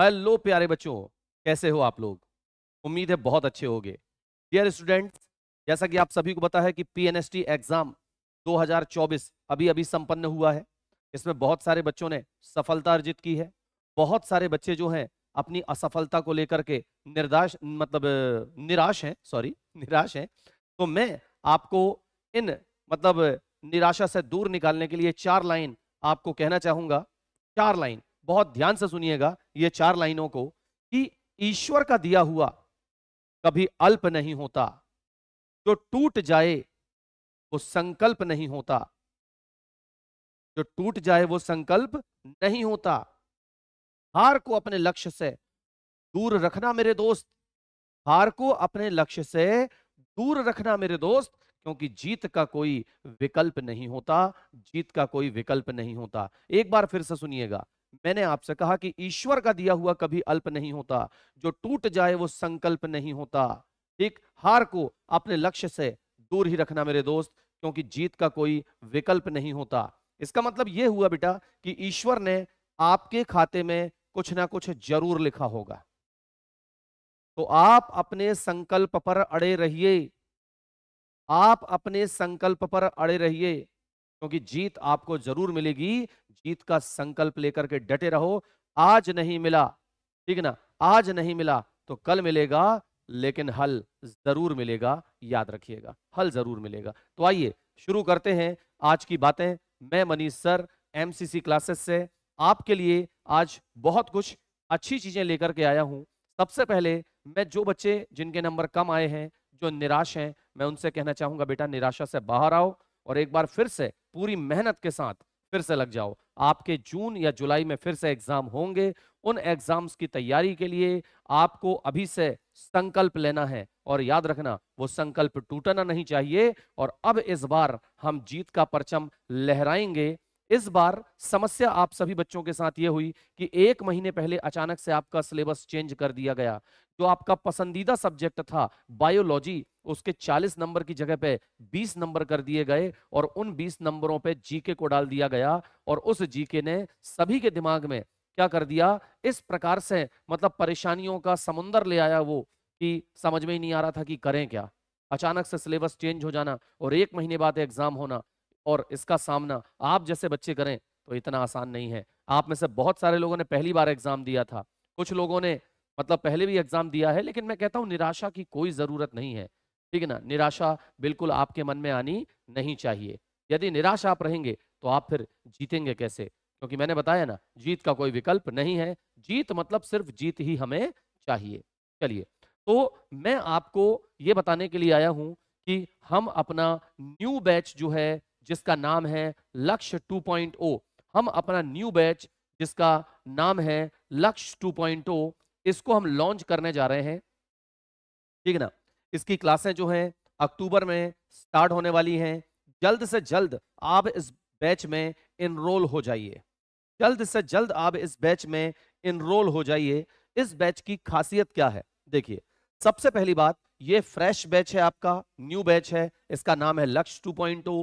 hello प्यारे बच्चों कैसे हो आप लोग उम्मीद है बहुत अच्छे गए डियर स्टूडेंट्स जैसा कि आप सभी को पता है कि पीएनएसटी एग्जाम 2024 अभी अभी संपन्न हुआ है इसमें बहुत सारे बच्चों ने सफलता अर्जित की है बहुत सारे बच्चे जो हैं अपनी असफलता को लेकर के निर्दाश मतलब निराश हैं सॉरी निराश हैं तो मैं आपको इन मतलब निराशा से दूर निकालने के लिए चार लाइन आपको कहना चाहूंगा चार लाइन बहुत ध्यान से सुनिएगा ये चार लाइनों को कि ईश्वर का दिया हुआ कभी अल्प नहीं होता जो टूट जाए वो संकल्प नहीं होता जो टूट जाए वो संकल्प नहीं होता हार को अपने लक्ष्य से दूर रखना मेरे दोस्त हार को अपने लक्ष्य से दूर रखना मेरे दोस्त क्योंकि जीत का कोई विकल्प नहीं होता जीत का कोई विकल्प नहीं होता एक बार फिर से सुनिएगा मैंने आपसे कहा कि ईश्वर का दिया हुआ कभी अल्प नहीं होता जो टूट जाए वो संकल्प नहीं होता ठीक हार को अपने लक्ष्य से दूर ही रखना मेरे दोस्त क्योंकि जीत का कोई विकल्प नहीं होता इसका मतलब यह हुआ बेटा कि ईश्वर ने आपके खाते में कुछ ना कुछ जरूर लिखा होगा तो आप अपने संकल्प पर अड़े रहिए आप अपने संकल्प पर अड़े रहिए क्योंकि जीत आपको जरूर मिलेगी जीत का संकल्प लेकर के डटे रहो आज नहीं मिला ठीक ना आज नहीं मिला तो कल मिलेगा लेकिन हल जरूर मिलेगा याद रखिएगा हल जरूर मिलेगा तो आइए शुरू करते हैं आज की बातें मैं मनीष सर एमसीसी क्लासेस से आपके लिए आज बहुत कुछ अच्छी चीजें लेकर के आया हूं सबसे पहले मैं जो बच्चे जिनके नंबर कम आए हैं जो निराश हैं मैं उनसे कहना चाहूंगा बेटा निराशा से बाहर आओ और एक बार फिर से पूरी मेहनत के साथ फिर से लग जाओ आपके जून या जुलाई में फिर से एग्जाम होंगे उन एग्जाम्स की तैयारी के लिए आपको अभी से संकल्प लेना है और याद रखना वो संकल्प टूटना नहीं चाहिए और अब इस बार हम जीत का परचम लहराएंगे इस बार समस्या आप सभी बच्चों के साथ ये हुई कि एक महीने पहले अचानक से आपका सिलेबस चेंज कर दिया गया जो आपका पसंदीदा सब्जेक्ट था बायोलॉजी उसके 40 नंबर की जगह पे 20 नंबर कर दिए गए और उन 20 नंबरों पे जीके को डाल दिया गया और उस जीके ने सभी के दिमाग में क्या कर दिया इस प्रकार से मतलब परेशानियों का समुन्दर ले आया वो कि समझ में ही नहीं आ रहा था कि करें क्या अचानक से सिलेबस चेंज हो जाना और एक महीने बाद एग्जाम होना और इसका सामना आप जैसे बच्चे करें तो इतना आसान नहीं है आप में से बहुत सारे लोगों ने पहली बार एग्जाम दिया था कुछ लोगों ने मतलब पहले भी एग्जाम दिया है लेकिन मैं कहता हूँ निराशा की कोई जरूरत नहीं है ठीक है ना निराशा बिल्कुल आपके मन में आनी नहीं चाहिए यदि निराश आप रहेंगे तो आप फिर जीतेंगे कैसे क्योंकि मैंने बताया ना जीत का कोई विकल्प नहीं है जीत मतलब सिर्फ जीत ही हमें चाहिए चलिए तो मैं आपको ये बताने के लिए आया हूं कि हम अपना न्यू बैच जो है जिसका नाम है लक्ष्य 2.0 हम अपना न्यू बैच जिसका नाम है लक्ष्य 2.0 इसको हम लॉन्च करने जा रहे हैं ठीक है ना इसकी क्लासें जो हैं अक्टूबर में स्टार्ट होने वाली हैं जल्द से जल्द आप इस बैच में इनरोल हो जाइए जल्द से जल्द आप इस बैच में इनरोल हो जाइए इस बैच की खासियत क्या है देखिए सबसे पहली बात ये फ्रेश बैच है आपका न्यू बैच है इसका नाम है लक्ष्य टू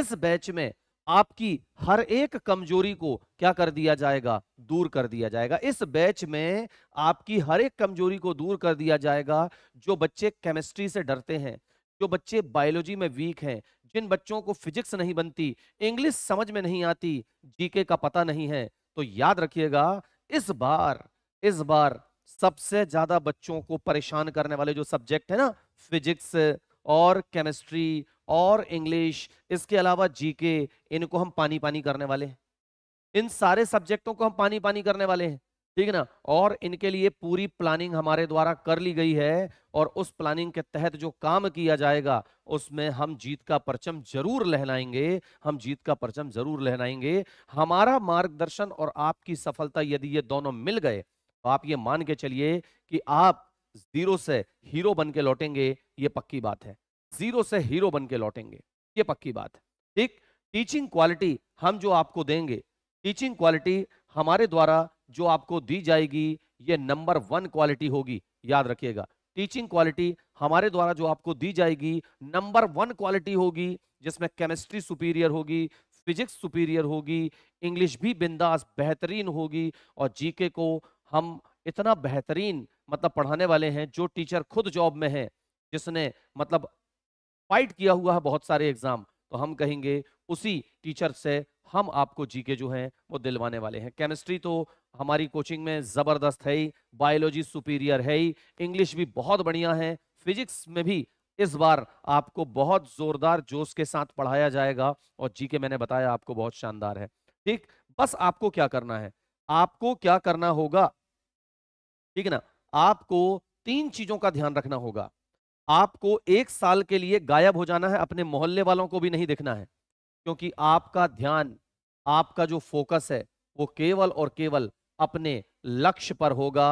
इस बैच में आपकी हर एक कमजोरी को क्या कर दिया जाएगा दूर कर दिया जाएगा इस बैच में आपकी हर एक कमजोरी को दूर कर दिया जाएगा जो बच्चे केमिस्ट्री से डरते हैं जो बच्चे बायोलॉजी में वीक हैं जिन बच्चों को फिजिक्स नहीं बनती इंग्लिश समझ में नहीं आती जीके का पता नहीं है तो याद रखिएगा इस बार इस बार सबसे ज्यादा बच्चों को परेशान करने वाले जो सब्जेक्ट है ना फिजिक्स और केमिस्ट्री और इंग्लिश इसके अलावा जीके इनको हम पानी पानी करने वाले हैं इन सारे सब्जेक्टों को हम पानी पानी करने वाले हैं ठीक है ना और इनके लिए पूरी प्लानिंग हमारे द्वारा कर ली गई है और उस प्लानिंग के तहत जो काम किया जाएगा उसमें हम जीत का परचम जरूर लहलाएंगे हम जीत का परचम जरूर लहराएंगे हमारा मार्गदर्शन और आपकी सफलता यदि ये दोनों मिल गए तो आप ये मान के चलिए कि आप जीरो से हीरो बन के लौटेंगे ये पक्की बात है जीरो से हीरो बन के लौटेंगे ये पक्की बात है ठीक टीचिंग क्वालिटी हम जो आपको देंगे टीचिंग क्वालिटी हमारे द्वारा जो आपको दी जाएगी ये नंबर वन क्वालिटी होगी याद रखिएगा टीचिंग क्वालिटी हमारे द्वारा जो आपको दी जाएगी नंबर वन क्वालिटी होगी जिसमें केमिस्ट्री सुपीरियर होगी फिजिक्स सुपीरियर होगी इंग्लिश भी बिंदास बेहतरीन होगी और जीके को हम इतना बेहतरीन मतलब पढ़ाने वाले हैं जो टीचर खुद जॉब में है जिसने मतलब फाइट किया हुआ है बहुत सारे एग्जाम तो हम कहेंगे उसी टीचर से हम आपको जीके जो हैं वो दिलवाने वाले हैं केमिस्ट्री तो हमारी कोचिंग में ज़बरदस्त है ही बायोलॉजी सुपीरियर है ही इंग्लिश भी बहुत बढ़िया है फिजिक्स में भी इस बार आपको बहुत ज़ोरदार जोश के साथ पढ़ाया जाएगा और जीके मैंने बताया आपको बहुत शानदार है ठीक बस आपको क्या करना है आपको क्या करना होगा ठीक है ना आपको तीन चीजों का ध्यान रखना होगा आपको एक साल के लिए गायब हो जाना है अपने मोहल्ले वालों को भी नहीं देखना है क्योंकि आपका ध्यान आपका जो फोकस है वो केवल और केवल अपने लक्ष्य पर होगा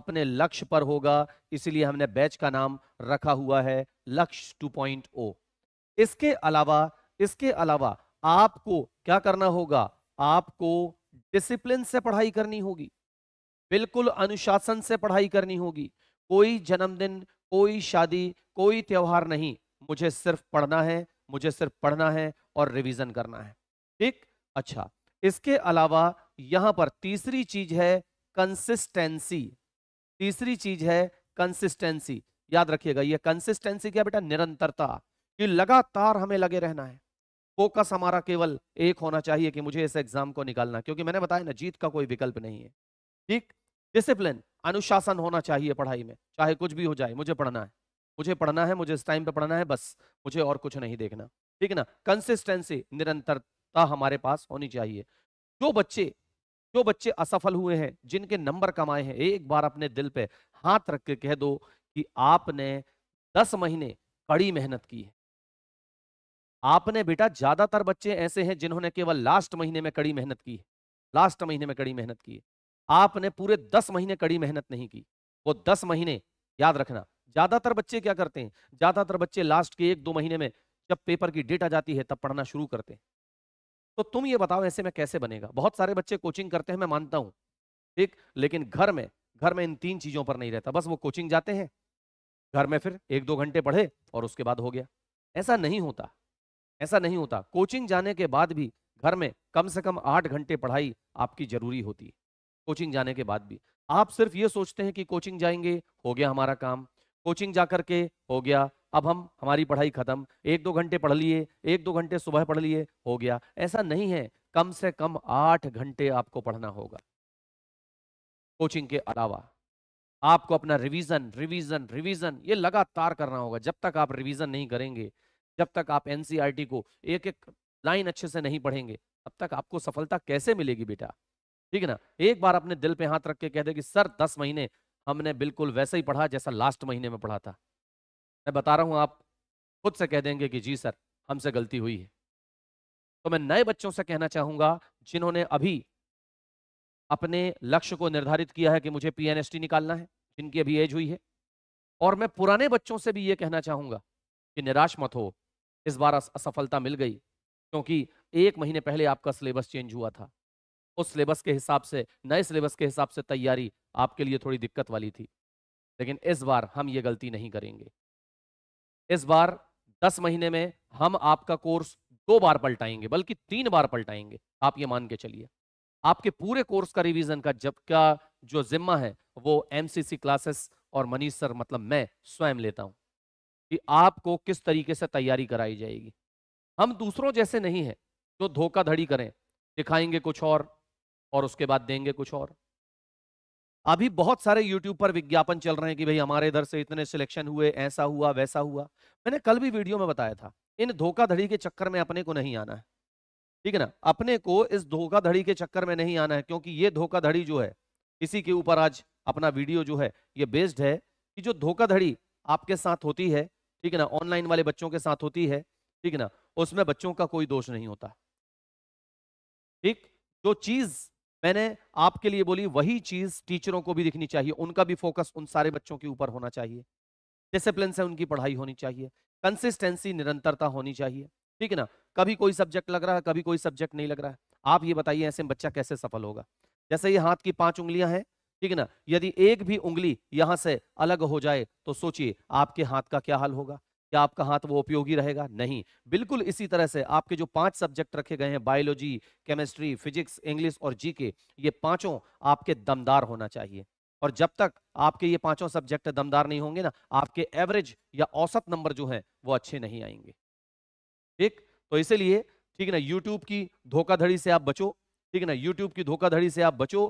अपने लक्ष्य पर होगा इसलिए हमने बैच का नाम रखा हुआ है लक्ष्य 2.0 इसके अलावा इसके अलावा आपको क्या करना होगा आपको डिसिप्लिन से पढ़ाई करनी होगी बिल्कुल अनुशासन से पढ़ाई करनी होगी कोई जन्मदिन कोई शादी कोई त्यौहार नहीं मुझे सिर्फ पढ़ना है मुझे सिर्फ पढ़ना है और रिवीजन करना है ठीक अच्छा इसके अलावा यहां पर तीसरी चीज है कंसिस्टेंसी तीसरी चीज है कंसिस्टेंसी याद रखिएगा ये कंसिस्टेंसी क्या बेटा निरंतरता कि लगातार हमें लगे रहना है फोकस हमारा केवल एक होना चाहिए कि मुझे इस एग्जाम को निकालना क्योंकि मैंने बताया ना जीत का कोई विकल्प नहीं है ठीक डिसिप्लिन अनुशासन होना चाहिए पढ़ाई में चाहे कुछ भी हो जाए मुझे पढ़ना है मुझे पढ़ना है मुझे इस टाइम पे पढ़ना है बस मुझे और कुछ नहीं देखना ठीक है ना कंसिस्टेंसी निरंतरता हमारे पास होनी चाहिए जो बच्चे जो बच्चे असफल हुए हैं जिनके नंबर कमाए हैं एक बार अपने दिल पे हाथ रख के कह दो कि आपने दस महीने कड़ी मेहनत की है आपने बेटा ज्यादातर बच्चे ऐसे हैं जिन्होंने केवल लास्ट महीने में कड़ी मेहनत की है लास्ट महीने में कड़ी मेहनत की है आपने पूरे दस महीने कड़ी मेहनत नहीं की वो दस महीने याद रखना ज्यादातर बच्चे क्या करते हैं ज्यादातर बच्चे लास्ट के एक दो महीने में जब पेपर की डेट आ जाती है तब पढ़ना शुरू करते हैं तो तुम ये बताओ ऐसे में कैसे बनेगा बहुत सारे बच्चे कोचिंग करते हैं मैं मानता हूं ठीक लेकिन घर में घर में इन तीन चीजों पर नहीं रहता बस वो कोचिंग जाते हैं घर में फिर एक दो घंटे पढ़े और उसके बाद हो गया ऐसा नहीं होता ऐसा नहीं होता कोचिंग जाने के बाद भी घर में कम से कम आठ घंटे पढ़ाई आपकी जरूरी होती है कोचिंग जाने के बाद भी आप सिर्फ ये सोचते हैं कि कोचिंग जाएंगे हो गया हमारा काम कोचिंग जा करके हो गया अब हम हमारी पढ़ाई खत्म एक दो घंटे पढ़ लिए एक दो घंटे सुबह पढ़ लिए हो गया ऐसा नहीं है कम से कम आठ घंटे आपको पढ़ना होगा कोचिंग के अलावा आपको अपना रिवीजन रिवीजन रिवीजन ये लगातार करना होगा जब तक आप रिवीजन नहीं करेंगे जब तक आप एनसीईआरटी को एक एक लाइन अच्छे से नहीं पढ़ेंगे तब तक आपको सफलता कैसे मिलेगी बेटा ठीक है ना एक बार अपने दिल पे हाथ रख के कह दे कि सर दस महीने हमने बिल्कुल वैसे ही पढ़ा जैसा लास्ट महीने में पढ़ा था मैं बता रहा हूं आप खुद से कह देंगे कि जी सर हमसे गलती हुई है तो मैं नए बच्चों से कहना चाहूंगा जिन्होंने अभी अपने लक्ष्य को निर्धारित किया है कि मुझे पीएनएसटी निकालना है जिनकी अभी एज हुई है और मैं पुराने बच्चों से भी ये कहना चाहूंगा कि निराश मत हो इस बार असफलता मिल गई क्योंकि एक महीने पहले आपका सिलेबस चेंज हुआ था उस सिलेबस के हिसाब से नए सिलेबस के हिसाब से तैयारी आपके लिए थोड़ी दिक्कत वाली थी लेकिन इस बार हम ये गलती नहीं करेंगे इस बार दस महीने में हम आपका कोर्स दो बार पलटाएंगे बल्कि तीन बार पलटाएंगे आप ये मान के चलिए आपके पूरे कोर्स का रिवीजन का जब का जो जिम्मा है वो एमसीसी क्लासेस और मनीष सर मतलब मैं स्वयं लेता हूं कि आपको किस तरीके से तैयारी कराई जाएगी हम दूसरों जैसे नहीं है जो धोखाधड़ी करें दिखाएंगे कुछ और और उसके बाद देंगे कुछ और अभी बहुत सारे YouTube पर विज्ञापन चल रहे हैं कि भाई हमारे इधर से इतने सिलेक्शन हुए ऐसा हुआ वैसा हुआ मैंने कल भी वीडियो में बताया था इन धोखाधड़ी के चक्कर में अपने को नहीं आना है ठीक है ना अपने को इस धोखाधड़ी के चक्कर में नहीं आना है क्योंकि ये धोखाधड़ी जो है इसी के ऊपर आज अपना वीडियो जो है ये बेस्ड है कि जो धोखाधड़ी आपके साथ होती है ठीक है ना ऑनलाइन वाले बच्चों के साथ होती है ठीक है ना उसमें बच्चों का कोई दोष नहीं होता ठीक जो चीज मैंने आपके लिए बोली वही चीज टीचरों को भी दिखनी चाहिए उनका भी फोकस उन सारे बच्चों के ऊपर होना चाहिए डिसिप्लिन से उनकी पढ़ाई होनी चाहिए कंसिस्टेंसी निरंतरता होनी चाहिए ठीक है ना कभी कोई सब्जेक्ट लग रहा है कभी कोई सब्जेक्ट नहीं लग रहा है आप ये बताइए ऐसे बच्चा कैसे सफल होगा जैसे ये हाथ की पांच उंगलियां हैं ठीक है ना यदि एक भी उंगली यहां से अलग हो जाए तो सोचिए आपके हाथ का क्या हाल होगा क्या आपका हाथ वो उपयोगी रहेगा नहीं बिल्कुल इसी तरह से आपके जो पांच सब्जेक्ट रखे गए हैं बायोलॉजी केमिस्ट्री फिजिक्स इंग्लिश और जीके ये पांचों आपके दमदार होना चाहिए और जब तक आपके ये पांचों सब्जेक्ट दमदार नहीं होंगे ना आपके एवरेज या औसत नंबर जो है वो अच्छे नहीं आएंगे ठीक तो इसीलिए ठीक है ना यूट्यूब की धोखाधड़ी से आप बचो ठीक है ना यूट्यूब की धोखाधड़ी से आप बचो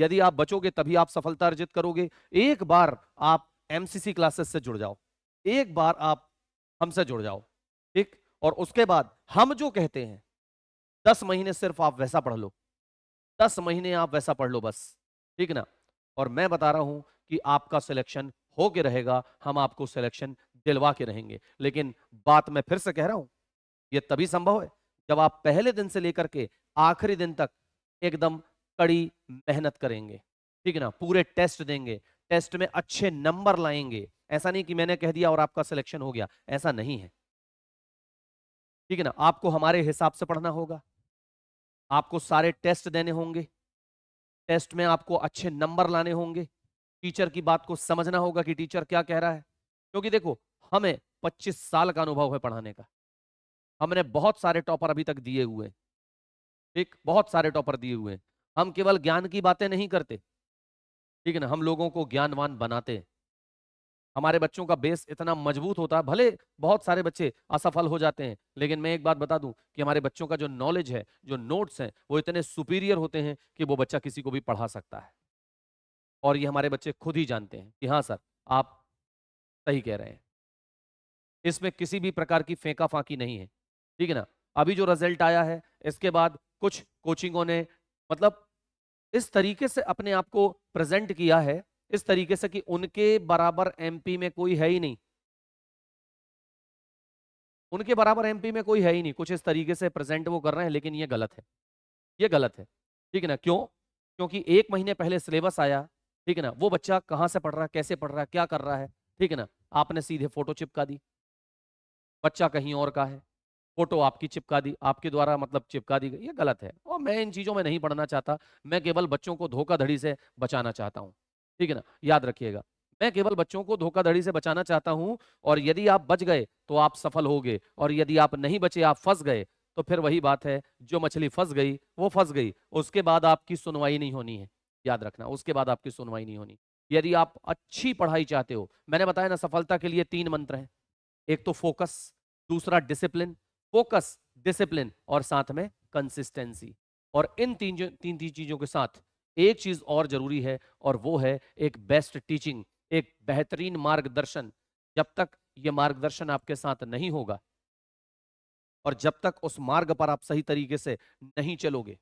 यदि आप बचोगे तभी आप सफलता अर्जित करोगे एक बार आप एमसीसी क्लासेस से जुड़ जाओ एक बार आप हमसे जुड़ जाओ ठीक और उसके बाद हम जो कहते हैं दस महीने सिर्फ आप वैसा पढ़ लो दस महीने आप वैसा पढ़ लो बस ठीक ना और मैं बता रहा हूं कि आपका सिलेक्शन हो के रहेगा हम आपको सिलेक्शन दिलवा के रहेंगे लेकिन बात मैं फिर से कह रहा हूं ये तभी संभव है जब आप पहले दिन से लेकर के आखिरी दिन तक एकदम कड़ी मेहनत करेंगे ठीक है ना पूरे टेस्ट देंगे टेस्ट में अच्छे नंबर लाएंगे ऐसा नहीं कि मैंने कह दिया और आपका सिलेक्शन हो गया ऐसा नहीं है ठीक है ना आपको हमारे हिसाब से पढ़ना होगा आपको सारे टेस्ट देने होंगे टेस्ट में आपको अच्छे नंबर लाने होंगे टीचर की बात को समझना होगा कि टीचर क्या कह रहा है क्योंकि देखो हमें 25 साल का अनुभव है पढ़ाने का हमने बहुत सारे टॉपर अभी तक दिए हुए ठीक बहुत सारे टॉपर दिए हुए हम केवल ज्ञान की बातें नहीं करते ठीक है ना हम लोगों को ज्ञानवान बनाते हैं हमारे बच्चों का बेस इतना मजबूत होता है भले बहुत सारे बच्चे असफल हो जाते हैं लेकिन मैं एक बात बता दूं कि हमारे बच्चों का जो नॉलेज है जो नोट्स हैं वो इतने सुपीरियर होते हैं कि वो बच्चा किसी को भी पढ़ा सकता है और ये हमारे बच्चे खुद ही जानते हैं कि हाँ सर आप सही कह रहे हैं इसमें किसी भी प्रकार की फेंका फांकी नहीं है ठीक है ना अभी जो रिजल्ट आया है इसके बाद कुछ कोचिंगों ने मतलब इस तरीके से अपने आप को प्रेजेंट किया है इस तरीके से कि उनके बराबर एमपी में कोई है ही नहीं उनके बराबर एमपी में कोई है ही नहीं कुछ इस तरीके से प्रेजेंट वो कर रहे हैं लेकिन ये गलत है ये गलत है ठीक है ना क्यों क्योंकि एक महीने पहले सिलेबस आया ठीक है ना वो बच्चा कहाँ से पढ़ रहा है कैसे पढ़ रहा है क्या कर रहा है ठीक है ना आपने सीधे फोटो चिपका दी बच्चा कहीं और का है फोटो आपकी चिपका दी आपके द्वारा मतलब चिपका दी गई ये गलत है और मैं इन चीज़ों में नहीं पढ़ना चाहता मैं केवल बच्चों को धोखाधड़ी से बचाना चाहता हूँ ठीक है ना याद रखिएगा मैं केवल बच्चों को धोखाधड़ी से बचाना चाहता हूं और यदि आप बच गए तो आप सफल हो गए और यदि आप नहीं बचे आप फंस गए तो फिर वही बात है जो मछली फंस गई वो फंस गई उसके बाद आपकी सुनवाई नहीं होनी है याद रखना उसके बाद आपकी सुनवाई नहीं होनी यदि आप अच्छी पढ़ाई चाहते हो मैंने बताया ना सफलता के लिए तीन मंत्र हैं एक तो फोकस दूसरा डिसिप्लिन फोकस डिसिप्लिन और साथ में कंसिस्टेंसी और इन तीन तीन तीन चीजों के साथ एक चीज़ और ज़रूरी है और वो है एक बेस्ट टीचिंग एक बेहतरीन मार्गदर्शन जब तक ये मार्गदर्शन आपके साथ नहीं होगा और जब तक उस मार्ग पर आप सही तरीके से नहीं चलोगे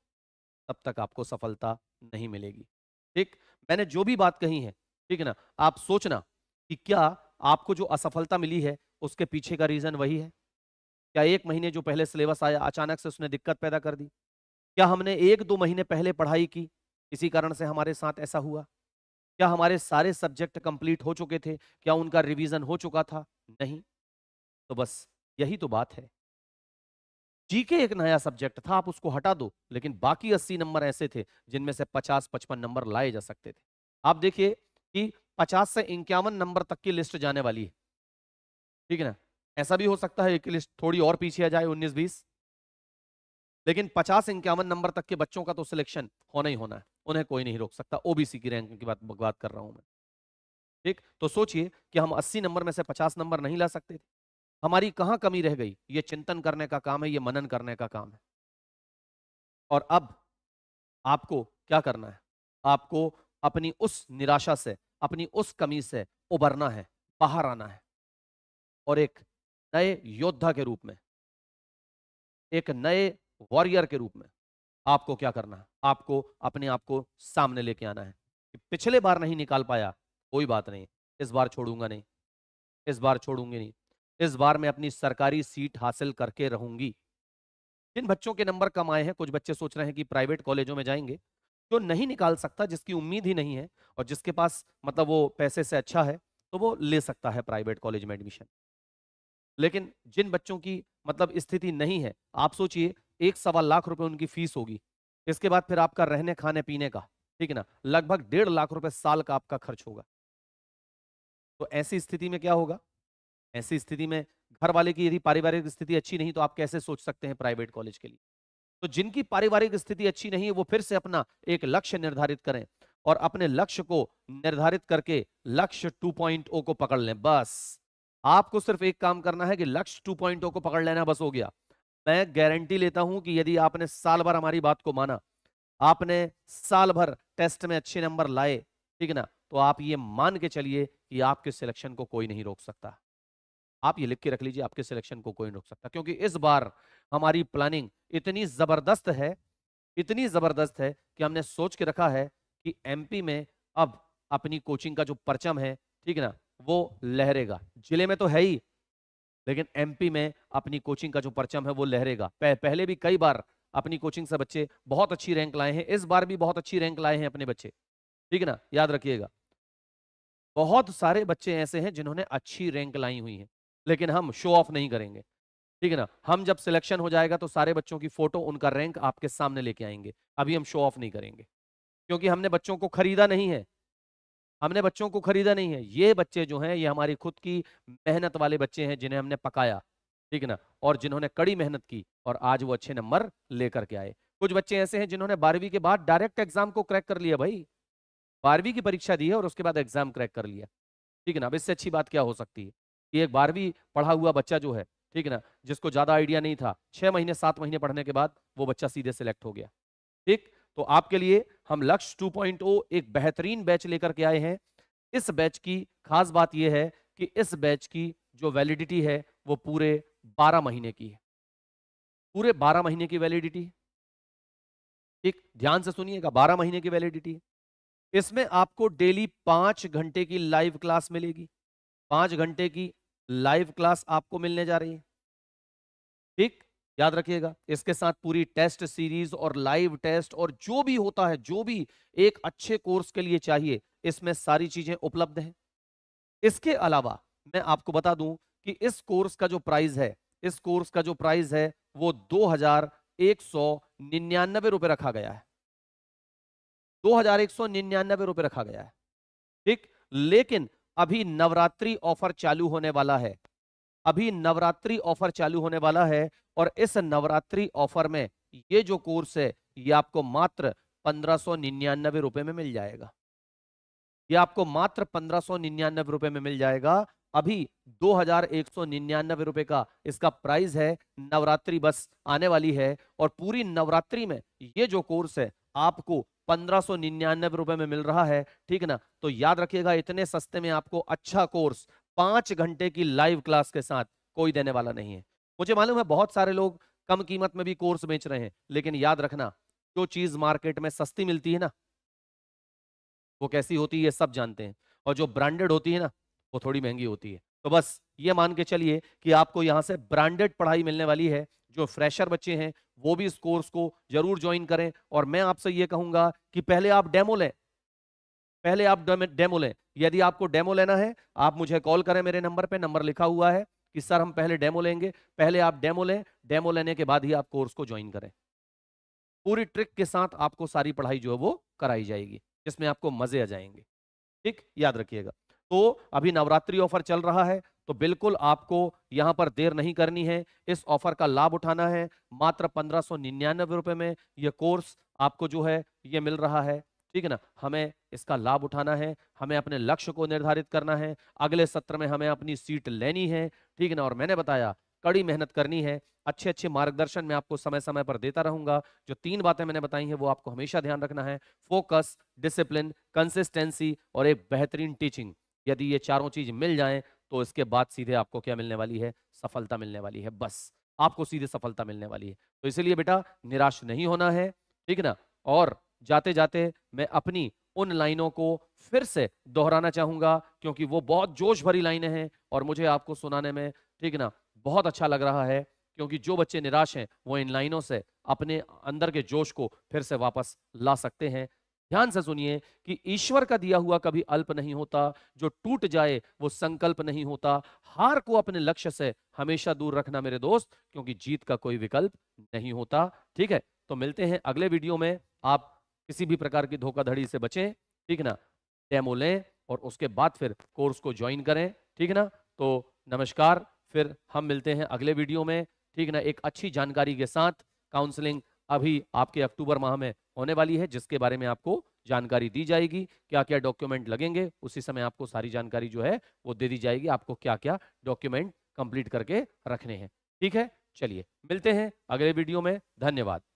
तब तक आपको सफलता नहीं मिलेगी ठीक मैंने जो भी बात कही है ठीक है ना आप सोचना कि क्या आपको जो असफलता मिली है उसके पीछे का रीजन वही है क्या एक महीने जो पहले सिलेबस आया अचानक से उसने दिक्कत पैदा कर दी क्या हमने एक दो महीने पहले पढ़ाई की किसी कारण से हमारे साथ ऐसा हुआ क्या हमारे सारे सब्जेक्ट कंप्लीट हो चुके थे क्या उनका रिवीजन हो चुका था नहीं तो बस यही तो बात है जीके एक नया सब्जेक्ट था आप उसको हटा दो लेकिन बाकी अस्सी नंबर ऐसे थे जिनमें से पचास पचपन नंबर लाए जा सकते थे आप देखिए कि पचास से इक्यावन नंबर तक की लिस्ट जाने वाली है ठीक है ना ऐसा भी हो सकता है कि लिस्ट थोड़ी और पीछे आ जाए उन्नीस बीस लेकिन पचास इक्यावन नंबर तक के बच्चों का तो सिलेक्शन होना ही होना है उन्हें कोई नहीं रोक सकता ओबीसी की रैंक की बात बात कर रहा हूं मैं ठीक तो सोचिए कि हम 80 नंबर में से 50 नंबर नहीं ला सकते थे हमारी कहाँ कमी रह गई ये चिंतन करने का काम है ये मनन करने का काम है और अब आपको क्या करना है आपको अपनी उस निराशा से अपनी उस कमी से उबरना है बाहर आना है और एक नए योद्धा के रूप में एक नए वॉरियर के रूप में आपको क्या करना आपको अपने आप को सामने लेके आना है कि पिछले बार नहीं निकाल पाया कोई बात नहीं इस बार छोड़ूंगा नहीं इस बार छोड़ूंगी नहीं इस बार मैं अपनी सरकारी सीट हासिल करके रहूंगी जिन बच्चों के नंबर कम आए हैं कुछ बच्चे सोच रहे हैं कि प्राइवेट कॉलेजों में जाएंगे जो नहीं निकाल सकता जिसकी उम्मीद ही नहीं है और जिसके पास मतलब वो पैसे से अच्छा है तो वो ले सकता है प्राइवेट कॉलेज में एडमिशन लेकिन जिन बच्चों की मतलब स्थिति नहीं है आप सोचिए एक सवा लाख रुपए उनकी फीस होगी इसके बाद फिर आपका रहने खाने पीने का ठीक है ना लगभग डेढ़ लाख रुपए साल का आपका खर्च होगा तो ऐसी स्थिति में क्या होगा ऐसी स्थिति में घर वाले की यदि पारिवारिक स्थिति अच्छी नहीं तो आप कैसे सोच सकते हैं प्राइवेट कॉलेज के लिए तो जिनकी पारिवारिक स्थिति अच्छी नहीं है वो फिर से अपना एक लक्ष्य निर्धारित करें और अपने लक्ष्य को निर्धारित करके लक्ष्य 2.0 को पकड़ लें बस आपको सिर्फ एक काम करना है कि लक्ष्य 2.0 को पकड़ लेना बस हो गया मैं गारंटी लेता हूं कि यदि आपने साल भर हमारी बात को माना आपने साल भर टेस्ट में अच्छे नंबर लाए ठीक है ना तो आप ये मान के चलिए कि आपके सिलेक्शन को कोई नहीं रोक सकता आप ये लिख के रख लीजिए आपके सिलेक्शन को कोई नहीं रोक सकता क्योंकि इस बार हमारी प्लानिंग इतनी जबरदस्त है इतनी जबरदस्त है कि हमने सोच के रखा है कि एम में अब अपनी कोचिंग का जो परचम है ठीक है ना वो लहरेगा जिले में तो है ही लेकिन एमपी में अपनी कोचिंग का जो परचम है वो लहरेगा पह, पहले भी कई बार अपनी कोचिंग से बच्चे बहुत अच्छी रैंक लाए हैं इस बार भी बहुत अच्छी रैंक लाए हैं अपने बच्चे ठीक है ना याद रखिएगा बहुत सारे बच्चे ऐसे हैं जिन्होंने अच्छी रैंक लाई हुई है लेकिन हम शो ऑफ नहीं करेंगे ठीक है ना हम जब सिलेक्शन हो जाएगा तो सारे बच्चों की फोटो उनका रैंक आपके सामने लेके आएंगे अभी हम शो ऑफ नहीं करेंगे क्योंकि हमने बच्चों को खरीदा नहीं है हमने बच्चों को खरीदा नहीं है ये बच्चे जो हैं ये हमारी खुद की मेहनत वाले बच्चे हैं जिन्हें हमने पकाया ठीक है ना और जिन्होंने कड़ी मेहनत की और आज वो अच्छे नंबर लेकर के आए कुछ बच्चे ऐसे हैं जिन्होंने बारहवीं के बाद डायरेक्ट एग्जाम को क्रैक कर लिया भाई बारहवीं की परीक्षा दी है और उसके बाद एग्जाम क्रैक कर लिया ठीक है ना अब इससे अच्छी बात क्या हो सकती है कि एक बारहवीं पढ़ा हुआ बच्चा जो है ठीक है ना जिसको ज्यादा आइडिया नहीं था छह महीने सात महीने पढ़ने के बाद वो बच्चा सीधे सिलेक्ट हो गया ठीक तो आपके लिए हम लक्ष्य ओ एक बेहतरीन बैच लेकर के आए हैं इस बैच की खास बात यह है कि इस बैच की जो वैलिडिटी है वो पूरे 12 महीने की है पूरे 12 महीने की वैलिडिटी एक ध्यान से सुनिएगा 12 महीने की वैलिडिटी इसमें आपको डेली पांच घंटे की लाइव क्लास मिलेगी पांच घंटे की लाइव क्लास आपको मिलने जा रही है ठीक याद रखिएगा इसके साथ पूरी टेस्ट सीरीज और लाइव टेस्ट और जो भी होता है जो भी एक अच्छे कोर्स के लिए चाहिए इसमें सारी चीजें उपलब्ध हैं इसके अलावा मैं आपको बता दूं कि इस कोर्स का जो प्राइस है इस कोर्स का जो प्राइस है वो दो हजार एक सौ निन्यानबे रुपए रखा गया है दो हजार एक सौ निन्यानबे रुपए रखा गया है ठीक लेकिन अभी नवरात्रि ऑफर चालू होने वाला है अभी नवरात्रि ऑफर चालू होने वाला है और इस नवरात्रि ऑफर में ये जो कोर्स है ये आपको मात्र पंद्रह रुपए में मिल जाएगा ये आपको मात्र पंद्रह सौ रुपए में मिल जाएगा अभी दो हजार एक सौ निन्यानबे रुपए का इसका प्राइस है नवरात्रि बस आने वाली है और पूरी नवरात्रि में ये जो कोर्स है आपको पंद्रह सौ निन्यानबे रुपए में मिल रहा है ठीक ना तो याद रखिएगा इतने सस्ते में आपको अच्छा कोर्स पांच घंटे की लाइव क्लास के साथ कोई देने वाला नहीं है मुझे मालूम है बहुत सारे लोग कम कीमत में भी कोर्स बेच रहे हैं लेकिन याद रखना जो चीज मार्केट में सस्ती मिलती है ना वो कैसी होती है सब जानते हैं और जो ब्रांडेड होती है ना वो थोड़ी महंगी होती है तो बस ये मान के चलिए कि आपको यहाँ से ब्रांडेड पढ़ाई मिलने वाली है जो फ्रेशर बच्चे हैं वो भी इस कोर्स को जरूर ज्वाइन करें और मैं आपसे ये कहूंगा कि पहले आप डेमो लें पहले आप डेमो लें यदि आपको डेमो लेना है आप मुझे कॉल करें मेरे नंबर पे नंबर लिखा हुआ है कि सर हम पहले डेमो लेंगे पहले आप डेमो लें डेमो लेने के बाद ही आप कोर्स को ज्वाइन करें पूरी ट्रिक के साथ आपको सारी पढ़ाई जो है वो कराई जाएगी जिसमें आपको मजे आ जाएंगे ठीक याद रखिएगा तो अभी नवरात्रि ऑफर चल रहा है तो बिल्कुल आपको यहां पर देर नहीं करनी है इस ऑफर का लाभ उठाना है मात्र पंद्रह सौ रुपए में यह कोर्स आपको जो है ये मिल रहा है ठीक है ना हमें इसका लाभ उठाना है हमें अपने लक्ष्य को निर्धारित करना है अगले सत्र में हमें अपनी सीट लेनी है ठीक है ना और मैंने बताया कड़ी मेहनत करनी है अच्छे अच्छे मार्गदर्शन मैं आपको समय समय पर देता रहूंगा जो तीन बातें मैंने बताई हैं वो आपको हमेशा ध्यान रखना है फोकस डिसिप्लिन कंसिस्टेंसी और एक बेहतरीन टीचिंग यदि ये चारों चीज मिल जाए तो इसके बाद सीधे आपको क्या मिलने वाली है सफलता मिलने वाली है बस आपको सीधे सफलता मिलने वाली है तो इसीलिए बेटा निराश नहीं होना है ठीक ना और जाते जाते मैं अपनी उन लाइनों को फिर से दोहराना चाहूंगा क्योंकि वो बहुत जोश भरी लाइनें हैं और मुझे आपको सुनाने में ठीक ना बहुत अच्छा लग रहा है क्योंकि जो बच्चे निराश हैं वो इन लाइनों से अपने अंदर के जोश को फिर से वापस ला सकते हैं ध्यान से सुनिए कि ईश्वर का दिया हुआ कभी अल्प नहीं होता जो टूट जाए वो संकल्प नहीं होता हार को अपने लक्ष्य से हमेशा दूर रखना मेरे दोस्त क्योंकि जीत का कोई विकल्प नहीं होता ठीक है तो मिलते हैं अगले वीडियो में आप किसी भी प्रकार की धोखाधड़ी से बचें ठीक ना डेमो लें और उसके बाद फिर कोर्स को ज्वाइन करें ठीक ना तो नमस्कार फिर हम मिलते हैं अगले वीडियो में ठीक ना एक अच्छी जानकारी के साथ काउंसलिंग अभी आपके अक्टूबर माह में होने वाली है जिसके बारे में आपको जानकारी दी जाएगी क्या क्या डॉक्यूमेंट लगेंगे उसी समय आपको सारी जानकारी जो है वो दे दी जाएगी आपको क्या क्या डॉक्यूमेंट कंप्लीट करके रखने हैं ठीक है चलिए मिलते हैं अगले वीडियो में धन्यवाद